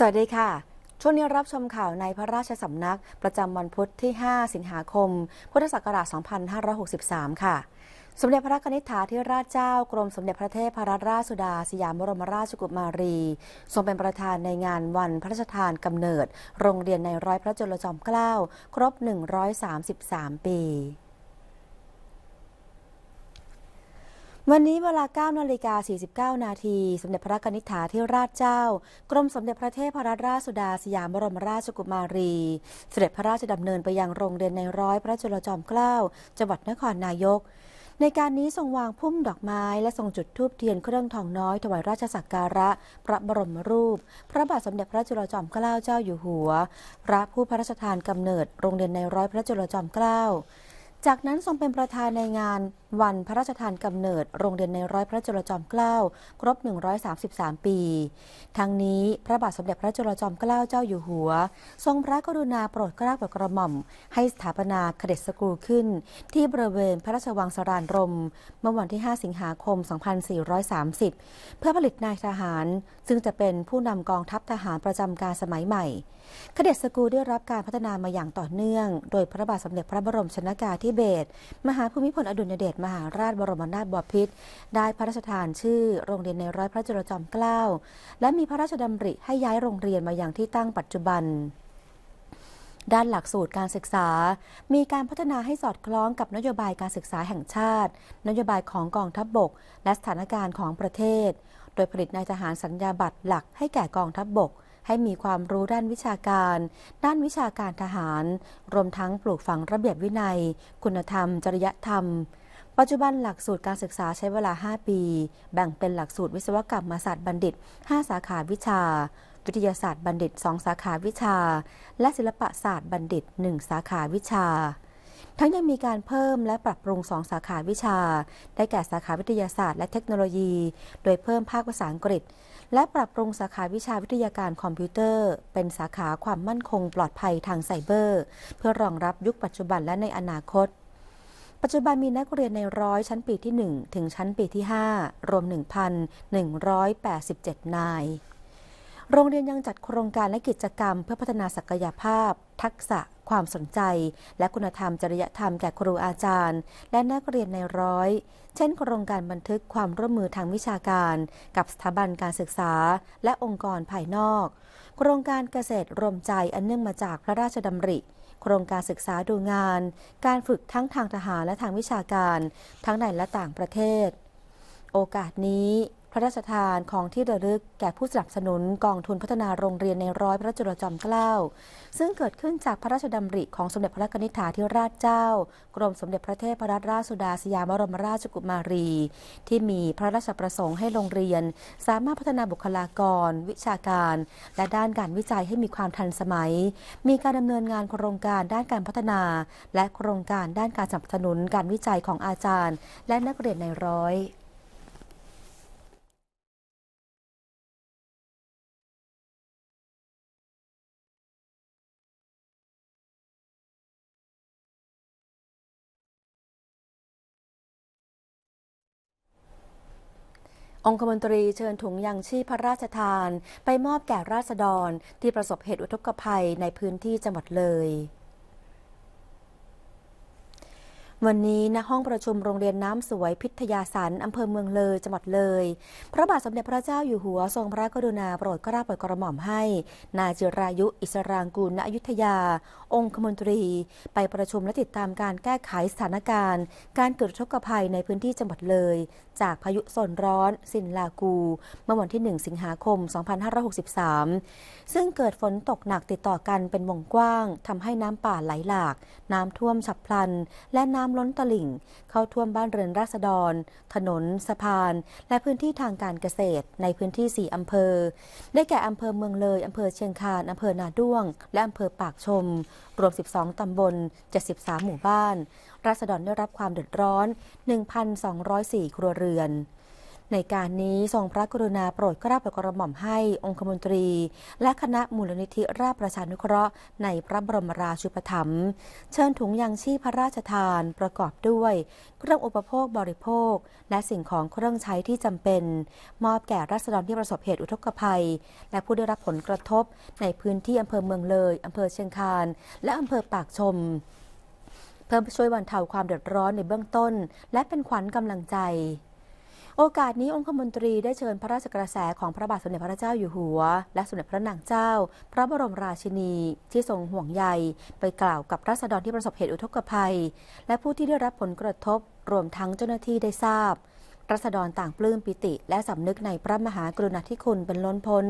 สวัสดีค่ะ่วงนี้รับชมข่าวในพระราชสำนักประจำวันพุธที่ 5 สิงหาคม พุทธศักราช 2563 ค่ะ สมเด็จพระนิธิธาีิราชเจ้ากรมสมเด็จพระเทพรัตนราชสุดาสยามบรมราชกุมารีทรงเป็นประธานในงานวันพระราชทานกำเนิด โรงเรียนในร้อยพระจุลจอมเกล้าครบ 133 ปีวันนี้เวลา9นาฬิกา49 นาทีสมเด็จพระนิธิถาธิราชเจ้า กรมสมเด็จพระเทพรัตนราชสุดาสยามบรมราชกุมารี เสด็จพระราชดำเนินไปยังโรงเรียนในร้อยพระจุลจอมเกล้าจังหวัดนครนายก ในการนี้ทรงวางพุ่มดอกไม้ และทรงจุดธูปเทียนเครื่องทองน้อยถวายราชสักการะ พระบรมรูป พระบาทสมเด็จพระจุลจอมเกล้าเจ้าอยู่หัว พระผู้พระราชทานกำเนิด โรงเรียนในร้อยพระจุลจอมเกล้า จากนั้นทรงเป็นประธานในงานวันพระราชทานกำเนิด โรงเรียนในร้อยพระจุลจอมเกล้าครบ 133 ปี ทั้งนี้พระบาทสมเด็จพระจุลจอมเกล้าเจ้าอยู่หัว ทรงพระกรุณาโปรดเกล้าโปรดกระหม่อม ให้สถาปนาคเดสกูลขึ้น ที่บริเวณพระราชวังสรานรมเมื่อวันที่ 5 สิงหาคม 2430 เพื่อผลิตนายทหาร ซึ่งจะเป็นผู้นำกองทัพทหารประจำการสมัยใหม่ขเดสกูได้รับการพัฒนามาอย่างต่อเนื่อง โดยพระบาทสมเด็จพระบรมชนากาธิเบศรมหาภูมิพลอดุลยเดชมหาราชบรมนาถบพิตรได้พระราชทานชื่อโรงเรียนในร้อยพระจุลจอมเกล้าและมีพระราชดำริให้ย้ายโรงเรียนมาอย่างที่ตั้งปัจจุบัน ด้านหลักสูตรการศึกษา มีการพัฒนาให้สอดคล้องกับนโยบายการศึกษาแห่งชาติ นโยบายของกองทัพบบก และสถานการณ์ของประเทศ โดยผลิตนายทหารสัญญาบัตรหลักให้แก่กองทัพบบก ให้มีความรู้ด้านวิชาการ ด้านวิชาการทหาร รวมทั้งปลูกฝังระเบียบวินัย คุณธรรม จริยธรรมปัจจุบันหลักสูตรการศึกษาใช้เวลา 5 ปี แบ่งเป็นหลักสูตรวิศวกรรมศาสตร์บัณฑิต 5 สาขาวิชาวิทยาศาสตร์บัณฑิต 2 สาขาวิชา และศิลปศาสตร์บัณฑิต 1 สาขาวิชา ทั้งยังมีการเพิ่มและปรับปรุง 2 สาขาวิชา ได้แก่สาขาวิทยาศาสตร์และเทคโนโลยี โดยเพิ่มภาคภาษาอังกฤษ และปรับปรุงสาขาวิชาวิทยาการคอมพิวเตอร์ เป็นสาขาความมั่นคงปลอดภัยทางไซเบอร์ เพื่อรองรับยุคปัจจุบันและในอนาคตปัจจุบันมีนักเรียนในร้อยชั้นปีที่ 1 ถึงชั้นปีที่ 5 รวม 1,187 นาย โรงเรียนยังจัดโครงการและกิจกรรม เพื่อพัฒนาศักยภาพ ทักษะ ความสนใจ และคุณธรรมจริยธรรมแก่ครูอาจารย์และนักเรียนในร้อย เช่น โครงการบันทึกความร่วมมือทางวิชาการกับสถาบันการศึกษา และองค์กรภายนอก โครงการเกษตรรวมใจอันเนื่องมาจากพระราชดำริโครงการศึกษาดูงาน การฝึกทั้งทางทหารและทางวิชาการ ทั้งในและต่างประเทศ โอกาสนี้ระราชทานของที่ระลึกแก่ผู้สนับสนุนกองทุนพัฒนาโรงเรียนในร้อยพระจุลจอมเกล้า ซึ่งเกิดขึ้นจากพระราชดำริของสมเด็จพระนิธิถาธิราชเจ้า กรมสมเด็จพระเทพรัตนราชสุดาสยามบรมราชกุมารี ที่มีพระราชประสงค์ให้โรงเรียน สามารถพัฒนาบุคลากร วิชาการ และด้านการวิจัยให้มีความทันสมัย มีการดำเนินงานโครงการด้านการพัฒนา และโครงการด้านการสนับสนุนการวิจัยของอาจารย์ และนักเรียนในร้อยองคมนตรีเชิญถุงยังชีพพระราชทาน ไปมอบแก่ราษฎร ที่ประสบเหตุอุทกภัยในพื้นที่จังหวัดเลยวันนี้ณห้องประชุมโรงเรียนน้ำสวยพิทยาสันอำเภอเมืองเลยจังหวัดเลย พระบาท สมเด็จพระเจ้าอยู่หัว ทรงพระกรุณาโปรดเกล้าโปรดกระหม่อมให้ นายจิรายุอิสรางกูลณอยุธยา องคมนตรี ไปประชุมและติดตามการแก้ไขสถานการณ์ การเกิดชกภัยในพื้นที่จังหวัดเลย จากพายุโซนร้อน สินลากูเมื่อวันที่1สิงหาคม 2563 ซึ่งเกิดฝนตกหนักติดต่อกันเป็นวงกว้างทำให้น้ำป่าไหลหลากน้ำท่วมฉับพลัน และน้ำล้นตลิ่งเข้าท่วมบ้านเรือนราษฎร ถนนสะพาน และพื้นที่ทางการเกษตรในพื้นที่ 4 อำเภอ ได้แก่อำเภอเมืองเลย อำเภอเชียงคานอำเภอนาด้วง และอำเภอปากชม รวม 12 ตำบล 73 หมู่บ้าน ราษฎรได้รับความเดือดร้อน 1,204 ครัวเรือนในการนี้ทรงพระกรุณาโปรดกราบกระหม่อมให้องคมนตรี และคณะมูลนิธิราชประชานุเคราะห์ในพระบรมราชูปถัมภ์เชิญถุงยางชีพพระราชทานประกอบด้วย เครื่องอุปโภคบริโภค และสิ่งของเครื่องใช้ที่จำเป็น มอบแก่รัษฎรที่ประสบเหตุอุทกภัย และผู้ได้รับผลกระทบในพื้นที่อำเภอเมืองเลย อำเภอเชียงคานและอำเภอปากชม เพื่อช่วยบรรเทาความเดือดร้อนในเบื้องต้น และเป็นขวัญกำลังใจโอกาสนี้องคมนตรีได้เชิญพระราชกระแสของพระบาทสมเด็จพระเจ้าอยู่หัว และสมเด็จพระนางเจ้า พระบรมราชินีที่ทรงห่วงใยไปกล่าวกับรัษฎรที่ประสบเหตุอุทกภัย และผู้ที่ได้รับผลกระทบ รวมทั้งเจ้าหน้าที่ได้ทราบรัษฎรต่างปลื้มปิติ และสำนึกในพระมหากรุณาธิคุณเป็นล้นพ้น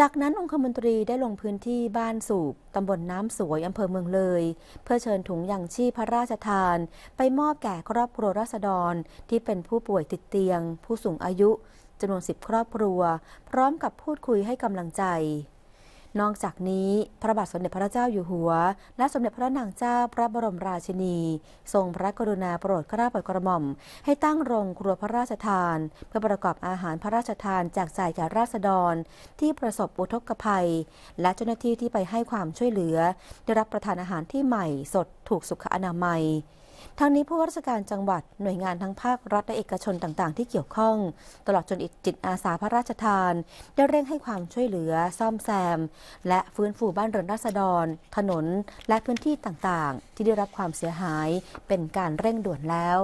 จากนั้นองคมนตรีได้ลงพื้นที่บ้านสูบตำบลน้ำสวย อำเภอเมืองเลย เพื่อเชิญถุงยังชีพพระราชทาน ไปมอบแก่ครอบครัวราษฎรที่เป็นผู้ป่วยติดเตียง ผู้สูงอายุจำนวนสิบครอบครัว พร้อมกับพูดคุยให้กำลังใจนอกจากนี้พระบาทสมเด็จพระเจ้าอยู่หัวและสมเด็จพระนางเจ้าพระบรมราชินี ทรงพระกรุณาโปรดเกล้าโปรดกระหม่อม ให้ตั้งโรงครัวพระราชทาน เพื่อประกอบอาหารพระราชทานจากจ่ายแก่ราษฎร ที่ประสบอุทกภัย และเจ้าหน้าที่ที่ไปให้ความช่วยเหลือ ได้รับประทานอาหารที่ใหม่สดถูกสุขอนามัยทั้งนี้ผู้ว่าราชการจังหวัดหน่วยงานทั้งภาครัฐและเอกชนต่างๆ ที่เกี่ยวข้อง ตลอดจนจิตอาสาพระราชทานได้เร่งให้ความช่วยเหลือซ่อมแซม และฟื้นฟูบ้านเรือนราษฎรถนนและพื้นที่ต่างๆ ที่ได้รับความเสียหาย เป็นการเร่งด่วนแล้ว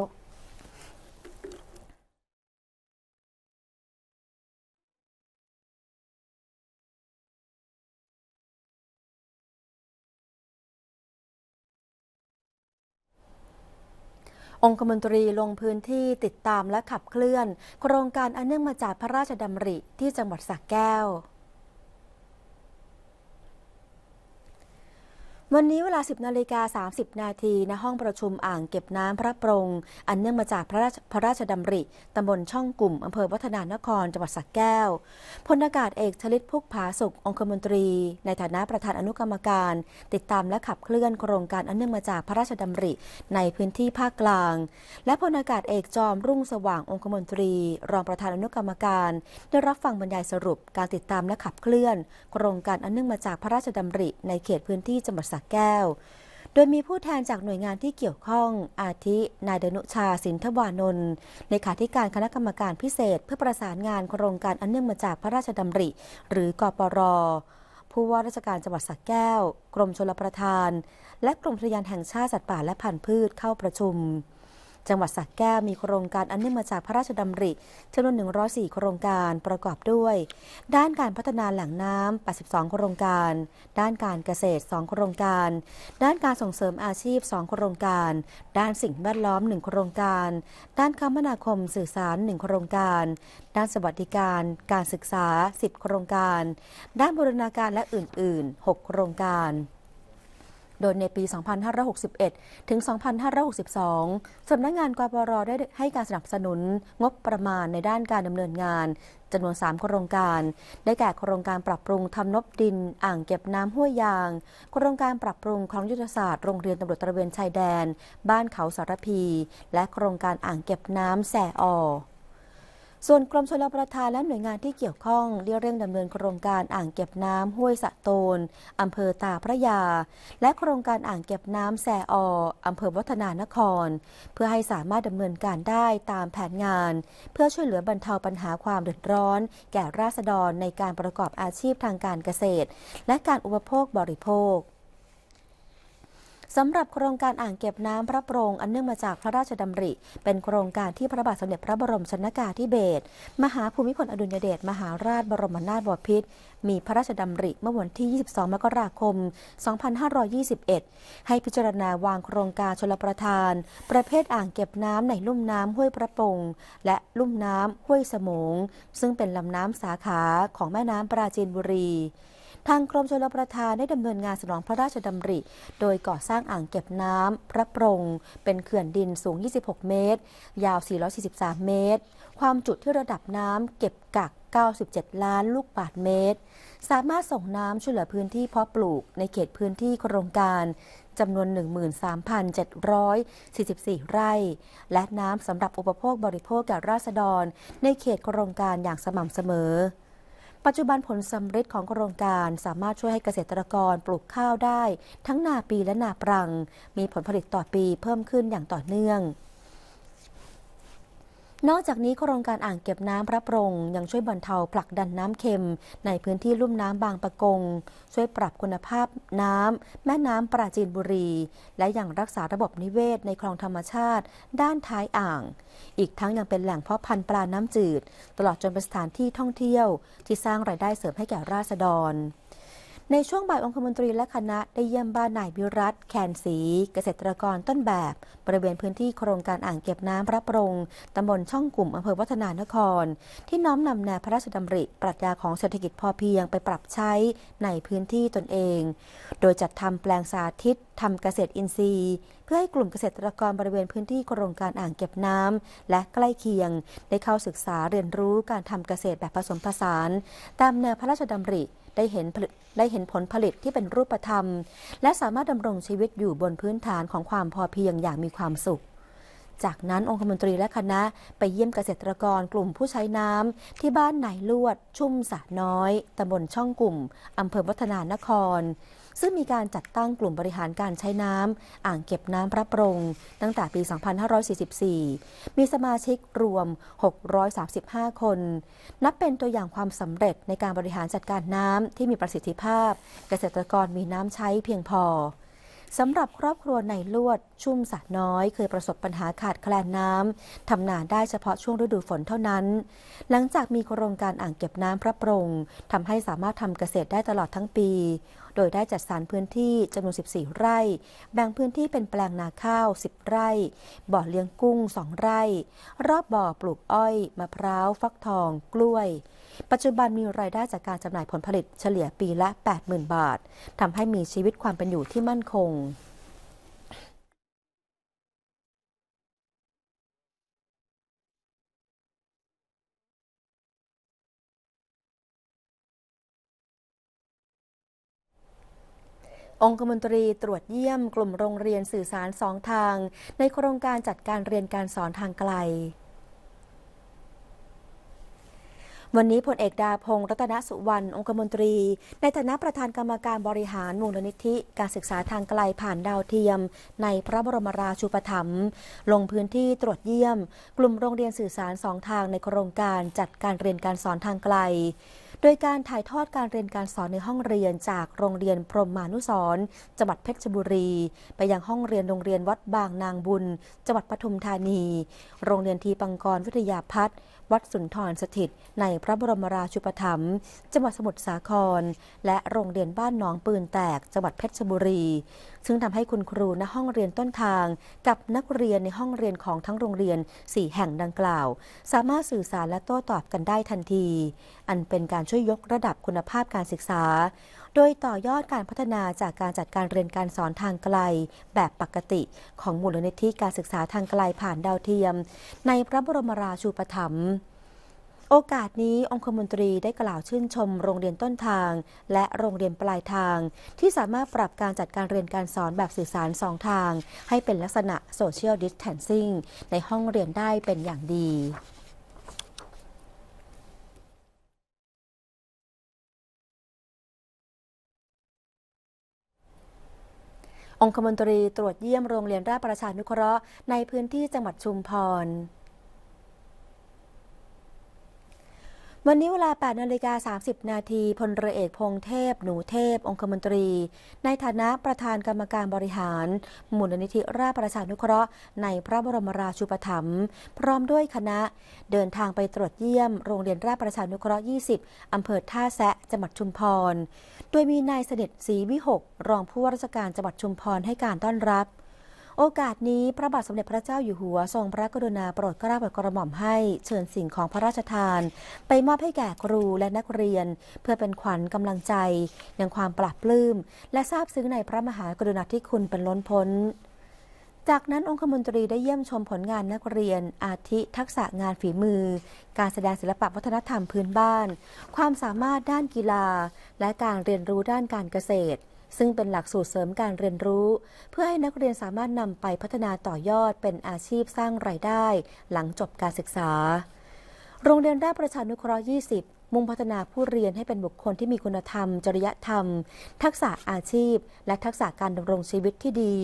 องคมนตรีลงพื้นที่ติดตามและขับเคลื่อน โครงการอันเนื่องมาจากพระราชดำริที่จังหวัดสระแก้ววันนี้เวลา 10นาฬิกา30นาทีณห้องประชุมอ่างเก็บน้ำพระปรง อันเนื่องมาจากพระราชระราชดำริตำบลช่องกลุ่มอำเภอวัฒนานครจังหวัดสระแก้วพลอากาศเอกชลิตพุกผาสุของคมนตรี ในฐานะประธานอนุกรรมการ ติดตามและขับเคลื่อน โครงการอันเนื่องมาจากพระราชดำริในพื้นที่ภาคกลาง และพลอากาศเอกจอมรุ่งสว่างองคมนตรี รองประธานอนุกรรมการ ได้รับฟังบรรยายสรุปการติดตามและขับเคลื่อน โครงการอันเนื่องมาจากพระราชดำริ ในเขตพื้นที่จังหวัดสระกแก้ว โดยมีผู้แทนจากหน่วยงานที่เกี่ยวข้อง อาทิ นายดนุชาสินทวานนท์ในขาธิการคณะกรรมการพิเศษ เพื่อประสานงานโครงการอันเนื่องมาจากพระราชดำริ หรือกอปร ผู้ว่าราชการจังหวัดสักแก้ว กรมชลประทาน และกรมรัพยานแห่งชาติสัตว์ป่าและพันธุ์พืชเข้าประชุมจังหวัดสระแก้วมีโครงการอันเนื่องมาจากพระราชดำริจำนวน 104 โครงการประกอบด้วย ด้านการพัฒนาแหล่งน้ำ82 โครงการ ด้านการเกษตร 2 โครงการ ด้านการส่งเสริมอาชีพ 2 โครงการ ด้านสิ่งแวดล้อม 1 โครงการ ด้านคมนาคมสื่อสาร 1 โครงการ ด้านสวัสดิการ การศึกษา 10 โครงการ ด้านบูรณาการและอื่น ๆ 6 โครงการโดยในปี 2561 ถึง 2562สำนักงงานกปรได้ให้การสนับสนุน งบประมาณในด้านการดำเนินงานจำนวน 3 โครงการ ได้แก่โครงการปรับปรุงทำนบดิน อ่างเก็บน้ำห้วยยาง โครงการปรับปรุงคลองยุทธศาสตร์โรงเรียนตำรวจตระเวนชายแดน บ้านเขาสารพี และโครงการอ่างเก็บน้ำแส่ออส่วนกรมชลประทานและหน่วยงานที่เกี่ยวข้องได้เร่งดำเนินโครงการอ่างเก็บน้ำห้วยสะโตนอำเภอตาพระยา และโครงการอ่างเก็บน้ำแสอออำเภอวัฒนานคร เพื่อให้สามารถดำเนินการได้ตามแผนงาน เพื่อช่วยเหลือบรรเทาปัญหาความเดือดร้อน แก่ราษฎรในการประกอบอาชีพทางการเกษตร และการอุปโภคบริโภคสำหรับโครงการอ่างเก็บน้ำพระโปรง อันเนื่องมาจากพระราชดำริ เป็นโครงการที่พระบาทสมเด็จพระบรมชนากาธิเบศรมหาภูมิพลอดุลยเดช มหาราชบรมนาถบพิตรมีพระราชดำริเมื่อวันที่ 22 มกราคม 2521 ให้พิจารณาวางโครงการชลประทาน ประเภทอ่างเก็บน้ำในลุ่มน้ำห้วยพระปงและลุ่มน้ำห้วยสมงซึ่งเป็นลำน้ำสาขาของแม่น้ำปราจีนบุรีทางกรมชลประทานได้ดำเนินงานสนองพระราชดำริ โดยก่อสร้างอ่างเก็บน้ำพระปรงเป็นเขื่อนดินสูง 26 เมตร ยาว 443 เมตร ความจุที่ระดับน้ำเก็บกัก 97 ล้านลูกบาศก์เมตร สามารถส่งน้ำช่วยเหลือพื้นที่เพาะปลูกในเขตพื้นที่โครงการ จำนวน 13,744 ไร่ และน้ำสำหรับอุปโภคบริโภคแก่ราษฎรในเขตโครงการอย่างสม่ำเสมอปัจจุบันผลสำเร็จของโครงการสามารถช่วยให้เกษตรกรปลูกข้าวได้ ทั้งนาปีและนาปรัง มีผลผลิตต่อปีเพิ่มขึ้นอย่างต่อเนื่องนอกจากนี้โครงการอ่างเก็บน้ำพระปรงยังช่วยบรรเทาผลักดันน้ำเค็มในพื้นที่ลุ่มน้ำบางปะกง ช่วยปรับคุณภาพน้ำแม่น้ำปราจีนบุรี และยังรักษาระบบนิเวศในคลองธรรมชาติด้านท้ายอ่าง อีกทั้งยังเป็นแหล่งเพาะพันธุ์ปลาน้ำจืด ตลอดจนเป็นสถานที่ท่องเที่ยวที่สร้างรายได้เสริมให้แก่ราษฎรในช่วงบ่ายองคมนตรีและคณะได้เยี่ยมบ้านนายวิรัตแคนสี เกษตรกรต้นแบบ บริเวณพื้นที่โครงการอ่างเก็บน้ำพระปรง ตำบลช่องกลุ่มอำเภอวัฒนานคร ที่น้อมนำแนวพระราชดำริ ปรัชญาของเศรษฐกิจพอเพียงไปปรับใช้ในพื้นที่ตนเอง โดยจัดทำแปลงสาธิตทำเกษตรอินทรีย์พื่อให้กลุ่มเกษตรกรบริเวณพื้นที่โครงการอ่างเก็บน้ำ และใกล้เคียง ได้เข้าศึกษาเรียนรู้การทำเกษตรแบบผสมผสาน ตามแนวพระราชดำริได้เห็นได้เห็นผลผลิตที่เป็นรูปธรรม และสามารถดำรงชีวิตอยู่บนพื้นฐานของความพอเพียงอย่างมีความสุข จากนั้นองคมนตรีและคณะไปเยี่ยมเกษตรกรกลุ่มผู้ใช้น้ำที่บ้านไหนลวด ชุ่มสะน้อยตำบลช่องกลุ่มอำเภอวัฒนานครซึ่งมีการจัดตั้งกลุ่มบริหารการใช้น้ำอ่างเก็บน้ำพระปรง ตั้งแต่ปี 2544 มีสมาชิกรวม 635 คน นับเป็นตัวอย่างความสำเร็จในการบริหารจัดการน้ำที่มีประสิทธิภาพ เกษตรกรมีน้ำใช้เพียงพอสำหรับครอบครัวในลวด ชุ่มสะน้อย เคยประสบปัญหาขาดแคลนน้ำทำนาได้เฉพาะช่วงฤดูฝนเท่านั้น หลังจากมีโครงการอ่างเก็บน้ำพระปรงทำให้สามารถทำเกษตรได้ตลอดทั้งปี โดยได้จัดสรรพื้นที่จำนวน14ไร่ แบ่งพื้นที่เป็นแปลงนาข้าว10ไร่บ่อเลี้ยงกุ้ง2ไร่ รอบบ่อปลูกอ้อยมะพร้าวฟักทอง กล้วยปัจจุบันมีรายได้จากการจำหน่ายผลผลิตเฉลี่ยปีละ 80,000 บาท ทำให้มีชีวิตความเป็นอยู่ที่มั่นคง องคมนตรีตรวจเยี่ยมกลุ่มโรงเรียนสื่อสารสองทาง ในโครงการจัดการเรียนการสอนทางไกลวันนี้พลเอกดาพงศ์รัตนสุวรรณ องคมนตรี ในฐานะประธานกรรมการบริหารมูลนิธิ การศึกษาทางไกลผ่านดาวเทียม ในพระบรมราชูปถัมภ์ลงพื้นที่ตรวจเยี่ยม กลุ่มโรงเรียนสื่อสารสองทางในโครงการจัดการเรียนการสอนทางไกล โดยการถ่ายทอดการเรียนการสอนในห้องเรียนจากโรงเรียนพรมมานุสรจังหวัดเพชรบุรี ไปยังห้องเรียนโรงเรียนวัดบางนางบุญจังหวัดปทุมธานี โรงเรียนทีปังกรวิทยาพัฒน์วัดสุนทรสถิตในพระบรมราชูปถัมภ์จังหวัดสมุทรสาคร และโรงเรียนบ้านหนองปืนแตกจังหวัดเพชรบุรี ซึ่งทำให้คุณครูณห้องเรียนต้นทางกับนักเรียนในห้องเรียนของทั้งโรงเรียน 4 แห่งดังกล่าว สามารถสื่อสารและโต้ตอบกันได้ทันที อันเป็นการช่วยยกระดับคุณภาพการศึกษาโดยต่อยอดการพัฒนาจากการจัดการเรียนการสอนทางไกลแบบปกติของมูลนิธิการศึกษาทางไกลผ่านดาวเทียม ในพระบรมราชูปถัมภ์ โอกาสนี้องคมนตรีได้กล่าวชื่นชม โรงเรียนต้นทาง และโรงเรียนปลายทาง ที่สามารถปรับการจัดการเรียนการสอนแบบสื่อสารสองทาง ให้เป็นลักษณะโซเชียลดิสแทนซิ่งในห้องเรียนได้เป็นอย่างดีองคมนตรีตรวจเยี่ยมโรงเรียนราชประชานุเคราะห์ ในพื้นที่จังหวัดชุมพร วันนี้เวลา 8 นาฬิกา30 นาทีพลเรือเอกพงเทพ หนูเทพ องคมนตรี ในฐานะประธานกรรมการบริหารมูลนิธิราชประชานุเคราะห์ในพระบรมราชูปถัมภ์พร้อมด้วยคณะเดินทางไปตรวจเยี่ยม โรงเรียนราชประชานุเคราะห์ 20 อำเภอท่าแซะจังหวัดชุมพรโดยมีนายเสด็จศรีวิหก รองผู้ว่าราชการจังหวัดชุมพรให้การต้อนรับ โอกาสนี้พระบาทสมเด็จพระเจ้าอยู่หัวทรงพระกรุณาโปรดเกล้าโปรดกระหม่อมให้เชิญสิ่งของพระราชทาน ไปมอบให้แก่ครูและนักเรียน เพื่อเป็นขวัญกำลังใจยังความปราบปลื้มและซาบซึ้งในพระมหากรุณาธิคุณเป็นล้นพ้นจากนั้นองคมนตรีได้เยี่ยมชมผลงานนักเรียน อาทิทักษะงานฝีมือ การแสดงศิลปะวัฒนธรรมพื้นบ้าน ความสามารถด้านกีฬา และการเรียนรู้ด้านการเกษตร ซึ่งเป็นหลักสูตรเสริมการเรียนรู้ เพื่อให้นักเรียนสามารถนำไปพัฒนาต่อยอด เป็นอาชีพสร้างไรายได้ หลังจบการศึกษา โรงเรียนราชประชานุเคราะห์ 20มุ่งพัฒนาผู้เรียนให้เป็นบุคคลที่มีคุณธรรม จริยธรรมทักษะอาชีพ และทักษะการดำรงชีวิตที่ดี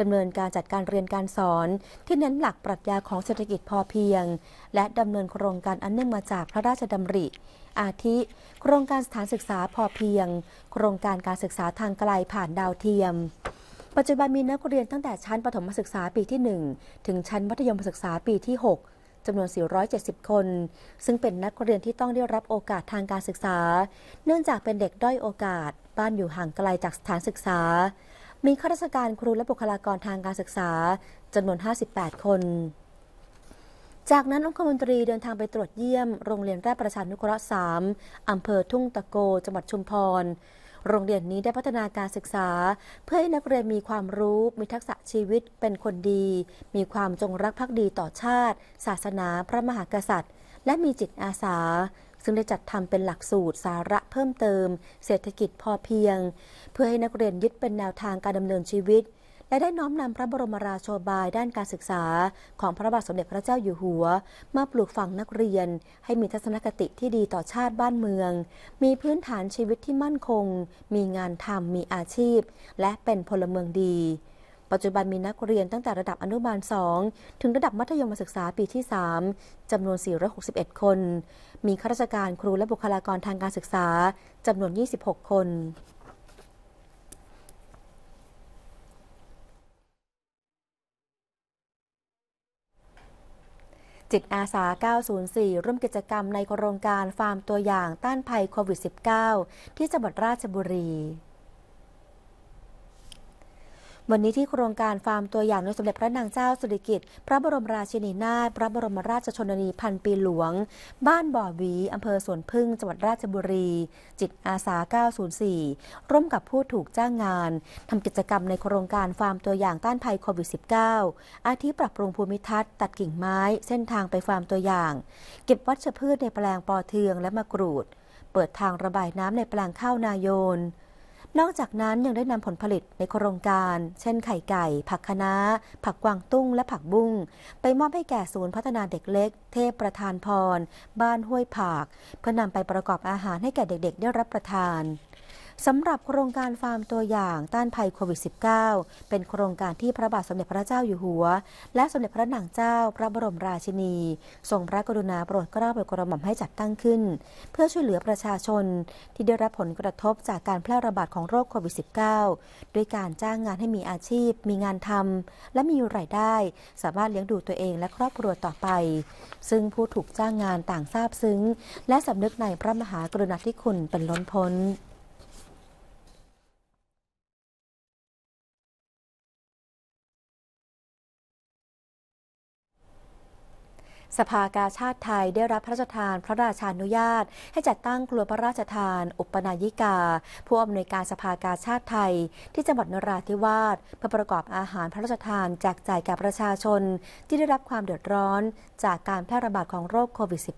ดำเนินการจัดการเรียนการสอนที่เน้นหลักปรัชญาของเศรษฐกิจพอเพียง และดำเนินโครงการอันเนื่องมาจากพระราชดำริ อาทิโครงการสถานศึกษาพอเพียง โครงการการศึกษาทางไกลผ่านดาวเทียม ปัจจุบันมีนักเรียนตั้งแต่ชั้นประถมศึกษาปีที่ 1 ถึงชั้นมัธยมศึกษาปีที่ 6จำนวน 470 คน ซึ่งเป็นนักเรียนที่ต้องได้รับโอกาสทางการศึกษา เนื่องจากเป็นเด็กด้อยโอกาส บ้านอยู่ห่างไกลจากสถานศึกษา มีข้าราชการครูและบุคลากรทางการศึกษาจำนวน 58 คน จากนั้นองคมนตรีเดินทางไปตรวจเยี่ยมโรงเรียนแรกประชานุเคราะห์ 3อำเภอทุ่งตะโก จังหวัดชุมพรโรงเรียนนี้ได้พัฒนาการศึกษาเพื่อให้นักเรียนมีความรู้ มีทักษะชีวิตเป็นคนดี มีความจงรักภักดีต่อชาติ ศาสนา พระมหากษัตริย์ และมีจิตอาสา ซึ่งได้จัดทำเป็นหลักสูตร สาระเพิ่มเติม เศรษฐกิจพอเพียง เพื่อให้นักเรียนยึดเป็นแนวทางการดำเนินชีวิตและได้น้อมนำพระบรมราโชบายด้านการศึกษาของพระบาทสมเด็จพระเจ้าอยู่หัว มาปลูกฝังนักเรียนให้มีทัศนคติที่ดีต่อชาติบ้านเมือง มีพื้นฐานชีวิตที่มั่นคง มีงานทำ มีอาชีพ และเป็นพลเมืองดี ปัจจุบันมีนักเรียนตั้งแต่ระดับอนุบาล 2 ถึงระดับมัธยมศึกษาปีที่ 3จำนวน 461 คน มีข้าราชการครูและบุคลากรทางการศึกษาจำนวน 26 คนจิตอาสา904 ร่วมกิจกรรมในโครงการฟาร์มตัวอย่างต้านภัยโควิด -19 ที่จังหวัดราชบุรีวันนี้ที่โครงการฟาร์มตัวอย่างในสมเด็จพระนางเจ้าสุริกิติ์พระบรมราชินีนาถพระบรมราชชนนีพันปีหลวง บ้านบ่อวี อำเภอสวนพึ่งจังหวัดราชบุรี จิตอาสา 904 ร่วมกับผู้ถูกจ้างงานทำกิจกรรมในโครงการฟาร์มตัวอย่างต้านภัยโควิด -19 อาทิปรับปรุงภูมิทัศน์ ตัดกิ่งไม้ เส้นทางไปฟาร์มตัวอย่าง เก็บวัชพืชในแปลงปอเทืองและมะกรูดเปิดทางระบายน้ำในแปลงข้าวนายนนอกจากนั้นยังได้นำผลผลิตในโครงการ เช่นไข่ไก่ ผักคะน้าผักกวางตุ้ง และผักบุ้ง ไปมอบให้แก่ศูนย์พัฒนาเด็กเล็ก เทพประธานพร บ้านห้วยผาก เพื่อนำไปประกอบอาหารให้แก่เด็กๆ ได้รับประทานสำหรับโครงการฟาร์มตัวอย่างต้านภัยโควิด -19 เป็นโครงการที่พระบาทสมเด็จพระเจ้าอยู่หัว และสมเด็จพระนางเจ้าพระบรมราชินีทรงพระกรุณาโปรดเกล้าโปรดกระหม่อมให้จัดตั้งขึ้นเพื่อช่วยเหลือประชาชนที่ได้รับผลกระทบจากการแพร่ระบาดของโรคโควิด -19 ด้วยการจ้างงานให้มีอาชีพ มีงานทำและมีรายได้ สามารถเลี้ยงดูตัวเองและครอบครัวต่อไป ซึ่งผู้ถูกจ้างงานต่างทราบซึ้งและสำนึกในพระมหากรุณาธิคุณเป็นล้นพ้นสภากาชาติไทยได้รับพระราชทานพระราชานุญาต ให้จัดตั้งครัวพระราชทานอุปนายิกา ผู้อำนวยการสภากาชาติไทยที่จังหวัดนราธิวาสเพื่อประกอบอาหารพระราชทานแจกจ่ายแก่ประชาชนที่ได้รับความเดือดร้อนจากการแพร่ระบาดของโรคโควิด -19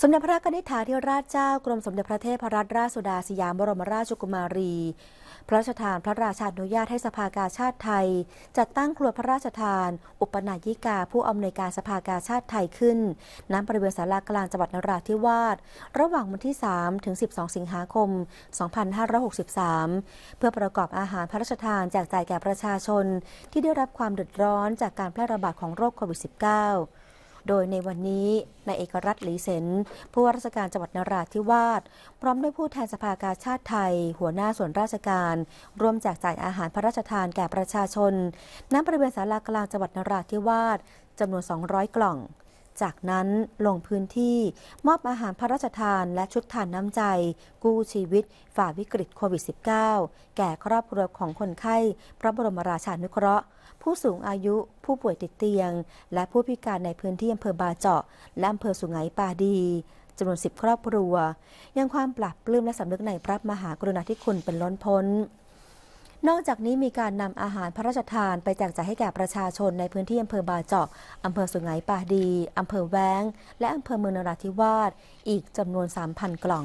สมเด็จพระนิธิาธิราชเจ้ากรมสมเด็จพระเทพรัตนราชสุดาสยามบรมราชกุมารีพระราชทานพระราชาอนุญาตให้สภากาชาติไทยจัดตั้งครัวพระราชทานอุปนายิกาผู้อานวยการสภากาชาติไทยขึ้นณบริเวณศาลากลางจังหวัดนราธิวาสระหว่างวันที่ 3 ถึง 12 สิงหาคม 2563 เพื่อประกอบอาหารพระราชทานแจกจ่ายแก่ประชาชนที่ได้รับความเดือดร้อนจากการแพร่ระบาดของโรคโควิด -19 โดยในวันนี้นายเอกรัฐนหลีเซนผู้ว่าราชการจังหวัดนราธิวาสพร้อมด้วยผู้แทนสภากาชาติไทย หัวหน้าส่วนราชการร่วมแจกจ่ายอาหารพระราชทานแก่ประชาชนณบริเวณศาลากลางจังหวัดนราธิวาสจำนวน 200 กล่องจากนั้นลงพื้นที่มอบอาหารพระราชทานและชุดทานน้ำใจ กู้ชีวิตฝ่าวิกฤตโควิด -19 แก่ครอบครัวของคนไข้ พระบรมราชานุเคราะห์ ผู้สูงอายุผู้ป่วยติดเตียง และผู้พิการในพื้นที่อำเภอบาเจาะ และอำเภอสุไหงปาดีจำนวนสิบครอบครัว ยังความปรับปลื้มและสำนึกในพระมหากรุณาธิคุณเป็นล้นพ้นนอกจากนี้มีการนำอาหารพระราชทานไปแจกจ่ายให้แก่ประชาชนในพื้นที่อำเภอบาเจาะ อำเภอสุไหงปาดี อำเภอแว้ง และอำเภอเมืองนราธิวาสอีกจำนวน 3,000 กล่อง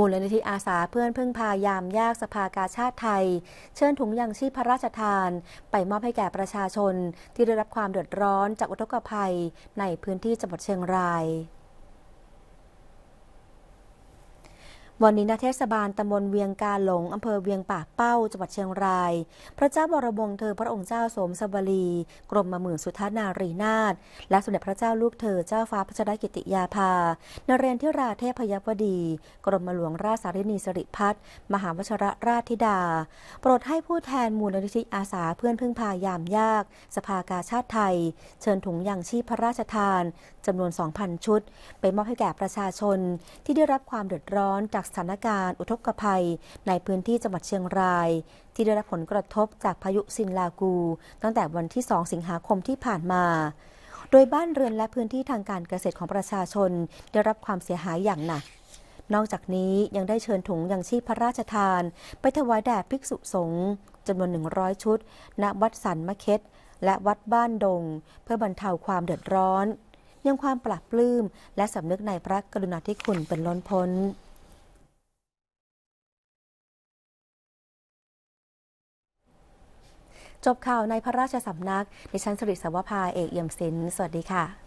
มูลนิธิอาสาเพื่อนพึ่งพายามยากสภากาชาติไทย เชิญถุงยังชีพพระราชทานไปมอบให้แก่ประชาชนที่ได้รับความเดือดร้อนจากอุทกภัยในพื้นที่จังหวัดเชียงรายวันนี้ณเทศบาลตำบลเวียงกาหลงอำเภอ เวียงปากเป้าจังหวัดเชียงราย พระเจ้าบรมวงศ์เธอพระองค์เจ้าสมสวรี กรมมหมื่นสุทนารีนาถและสมเด็จพระเจ้า ลูก เธอเจ้าฟ้าพะชรกิติยาภานเรนทิราเทพยวดี กรมหลวงราชสารินีสิริพัฒน์มหาวชรราชธิดาโปรดให้ผู้แทนมูลนิธิอาสาเพื่อนพึ่งพายามยาก สภากาชาติไทย เชิญถุงยางชีพพระราชทานจำนวน 2,000 ชุด ไปมอบให้แก่ประชาชน ที่ได้รับความเดือดร้อนจากสถานการณ์อุทกภัยในพื้นที่จังหวัดเชียงราย ที่ได้รับผลกระทบจากพายุ ซินลากู ตั้งแต่วันที่ 2 สิงหาคมที่ผ่านมา โดยบ้านเรือนและพื้นที่ทางการเกษตรของประชาชน ได้รับความเสียหายอย่างหนัก นอกจากนี้ยังได้เชิญถุงยังชีพพระราชทาน ไปถวายแด่ภิกษุสงฆ์จำนวน 100 ชุด ณวัดสันมะเค็ดและวัดบ้านดง เพื่อบรรเทาความเดือดร้อน ยังความปรับปลื้มและสำนึกในพระกรุณาธิคุณเป็นล้นพ้นจบข่าวในพระราชสำนัก ในชั้นสริศวภาเอกเอี่ยมศิลป์สวัสดีค่ะ